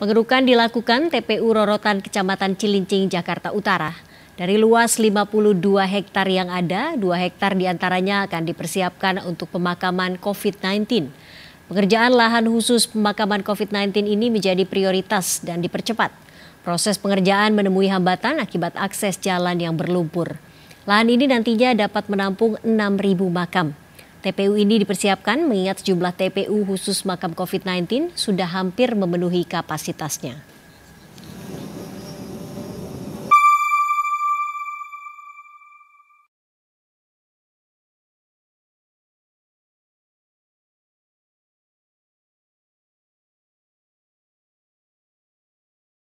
Pengerukan dilakukan TPU Rorotan Kecamatan Cilincing, Jakarta Utara. Dari luas 52 hektar yang ada, 2 hektar diantaranya akan dipersiapkan untuk pemakaman COVID-19. Pengerjaan lahan khusus pemakaman COVID-19 ini menjadi prioritas dan dipercepat. Proses pengerjaan menemui hambatan akibat akses jalan yang berlumpur. Lahan ini nantinya dapat menampung 6.000 makam. TPU ini dipersiapkan mengingat sejumlah TPU khusus makam COVID-19 sudah hampir memenuhi kapasitasnya.